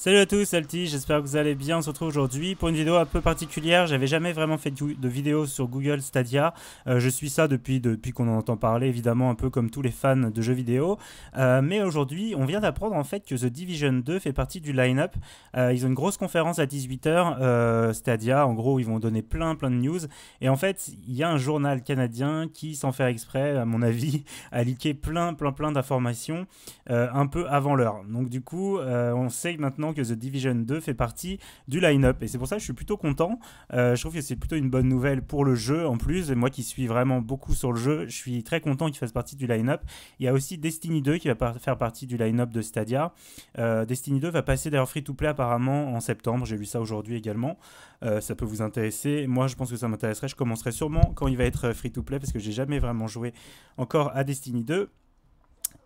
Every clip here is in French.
Salut à tous, Alti. j'espère que vous allez bien. On se retrouve aujourd'hui pour une vidéo un peu particulière. J'avais jamais vraiment fait de vidéo sur Google Stadia. Euh, je suis ça depuis, depuis qu'on en entend parler, évidemment, un peu comme tous les fans de jeux vidéo. Euh, mais aujourd'hui, on vient d'apprendre en fait que The Division 2 fait partie du line-up. Euh, ils ont une grosse conférence à 18h, Stadia. En gros, ils vont donner plein, plein de news. Et en fait, il y a un journal canadien qui, sans faire exprès, à mon avis, a leaké plein, plein, plein d'informations un peu avant l'heure. Donc du coup, on sait maintenant que The Division 2 fait partie du line-up. Et c'est pour ça que je suis plutôt content. Euh, je trouve que c'est plutôt une bonne nouvelle pour le jeu en plus. Et moi qui suis vraiment beaucoup sur le jeu, je suis très content qu'il fasse partie du line-up. Il y a aussi Destiny 2 qui va faire partie du line-up de Stadia. Euh, Destiny 2 va passer d'ailleurs free-to-play apparemment en septembre. J'ai vu ça aujourd'hui également. Euh, ça peut vous intéresser. Moi, je pense que ça m'intéresserait. Je commencerai sûrement quand il va être free-to-play parce que j'ai jamais vraiment joué encore à Destiny 2.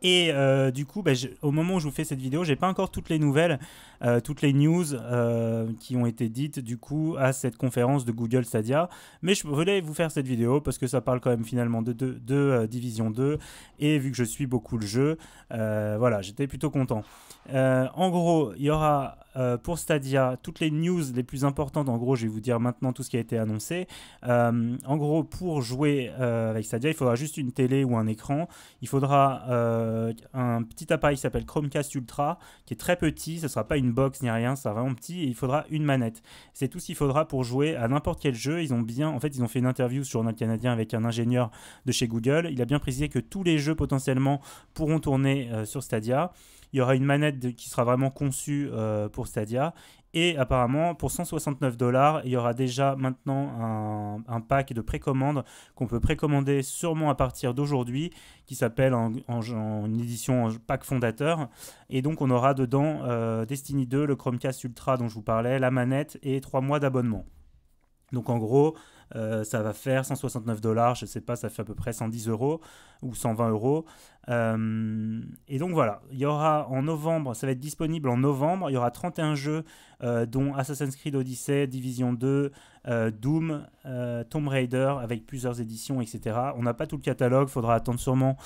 Et euh, du coup, bah, au moment où je vous fais cette vidéo, j'ai pas encore toutes les nouvelles, euh, toutes les news euh, qui ont été dites du coup à cette conférence de Google Stadia. Mais je voulais vous faire cette vidéo parce que ça parle quand même finalement de, de, de Division 2. Et vu que je suis beaucoup le jeu, voilà, j'étais plutôt content. en gros, il y aura euh, pour Stadia toutes les news les plus importantes. En gros, je vais vous dire maintenant tout ce qui a été annoncé. Euh, en gros, pour jouer euh, avec Stadia, il faudra juste une télé ou un écran. Il faudra un petit appareil qui s'appelle Chromecast Ultra, qui est très petit. Ce ne sera pas une box ni rien, ça sera vraiment petit. Et il faudra une manette. C'est tout ce qu'il faudra pour jouer à n'importe quel jeu. Ils ont bien, en fait, ils ont fait une interview sur Journal Canadien avec un ingénieur de chez Google. Il a bien précisé que tous les jeux potentiellement pourront tourner sur Stadia. Il y aura une manette qui sera vraiment conçue euh, pour Stadia. Et apparemment, pour 169 dollars, il y aura déjà maintenant un, pack de précommande qu'on peut précommander sûrement à partir d'aujourd'hui, qui s'appelle en, en, une édition pack fondateur. Et donc, on aura dedans euh, Destiny 2, le Chromecast Ultra dont je vous parlais, la manette et trois mois d'abonnement. Donc, en gros, euh, ça va faire 169 dollars, je sais pas, ça fait à peu près 110 euros ou 120 euros. Euh, et donc voilà, il y aura en novembre, ça va être disponible en novembre, il y aura 31 jeux euh, dont Assassin's Creed Odyssey, Division 2, Doom, Tomb Raider avec plusieurs éditions, etc. On n'a pas tout le catalogue, il faudra attendre sûrement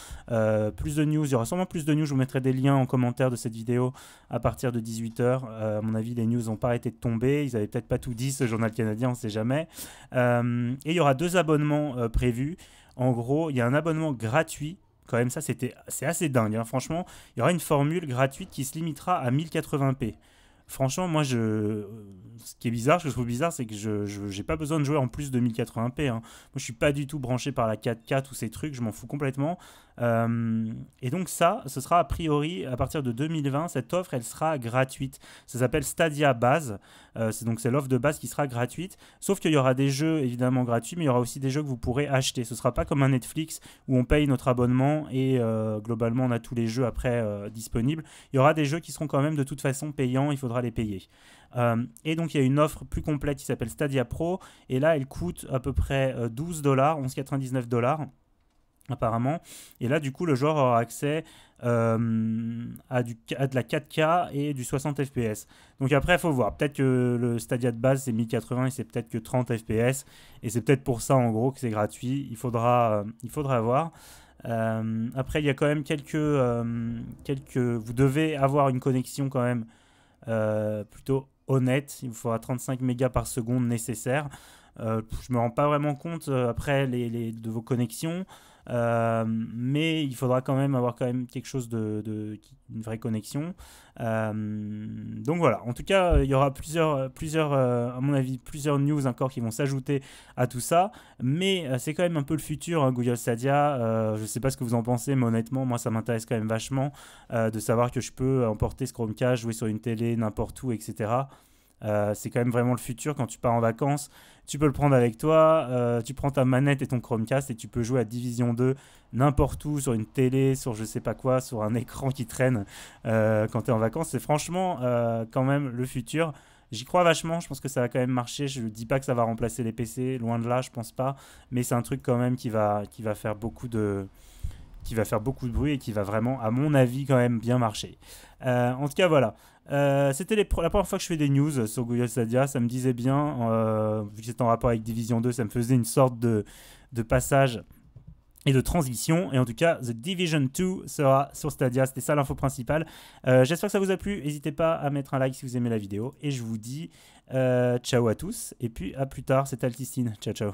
plus de news, il y aura sûrement plus de news, je vous mettrai des liens en commentaire de cette vidéo à partir de 18h. à mon avis, les news n'ont pas arrêté de tomber, ils n'avaient peut-être pas tout dit, ce journal canadien, on ne sait jamais. Euh, et il y aura deux abonnements euh, prévus. En gros, il y a un abonnement gratuit quand même ça c'était c'est assez dingue hein. franchement il y aura une formule gratuite qui se limitera à 1080p franchement moi je ce qui est bizarre ce que je trouve bizarre c'est que je n'ai pas besoin de jouer en plus de 1080p hein. moi je suis pas du tout branché par la 4K tous ces trucs je m'en fous complètement euh, et donc ça ce sera a priori à partir de 2020 cette offre elle sera gratuite ça s'appelle Stadia Base euh, donc c'est l'offre de base qui sera gratuite. Sauf qu'il y aura des jeux évidemment gratuits, mais il y aura aussi des jeux que vous pourrez acheter. Ce ne sera pas comme un Netflix où on paye notre abonnement et euh, globalement on a tous les jeux après euh, disponibles. Il y aura des jeux qui seront quand même de toute façon payants, il faudra les payer. et donc il y a une offre plus complète qui s'appelle Stadia Pro et là elle coûte à peu près 12 dollars, 11,99 dollars apparemment. Et là, du coup, le joueur aura accès euh, à, de la 4K et du 60 FPS. Donc après, il faut voir. Peut-être que le Stadia de base, c'est 1080 et c'est peut-être que 30 FPS. Et c'est peut-être pour ça, en gros, que c'est gratuit. Il faudra, euh, il faudra voir. Euh, après, il y a quand même quelques, quelques... Vous devez avoir une connexion quand même plutôt honnête. Il vous faudra 35 mégas par seconde nécessaire je euh, je me rends pas vraiment compte euh, après les, de vos connexions, euh, mais il faudra quand même avoir quand même quelque chose de, une vraie connexion. donc voilà. En tout cas, il y aura plusieurs, plusieurs, à mon avis, plusieurs news encore qui vont s'ajouter à tout ça. Mais c'est quand même un peu le futur hein, Google Stadia. je sais pas ce que vous en pensez, mais honnêtement, moi ça m'intéresse quand même vachement de savoir que je peux emporter ce Chromecast, jouer sur une télé n'importe où, etc. Euh, c'est quand même vraiment le futur quand tu pars en vacances. Tu peux le prendre avec toi, euh, tu prends ta manette et ton Chromecast et tu peux jouer à Division 2 n'importe où, sur une télé, sur je sais pas quoi, sur un écran qui traîne euh, quand tu es en vacances. C'est franchement quand même le futur. J'y crois vachement, je pense que ça va quand même marcher. Je ne dis pas que ça va remplacer les PC, loin de là, je pense pas. Mais c'est un truc quand même qui va, qui va faire beaucoup de, qui va faire beaucoup de bruit et qui va vraiment, à mon avis, quand même bien marcher. Euh, en tout cas, voilà. Euh, c'était la première fois que je fais des news sur Google Stadia. Ça me disait bien, euh, vu que c'était en rapport avec Division 2, ça me faisait une sorte de, passage et de transition. Et en tout cas, The Division 2 sera sur Stadia. C'était ça l'info principale. J'espère que ça vous a plu. N'hésitez pas à mettre un like si vous aimez la vidéo. Et je vous dis ciao à tous. Et puis à plus tard. C'était Altistine. Ciao, ciao.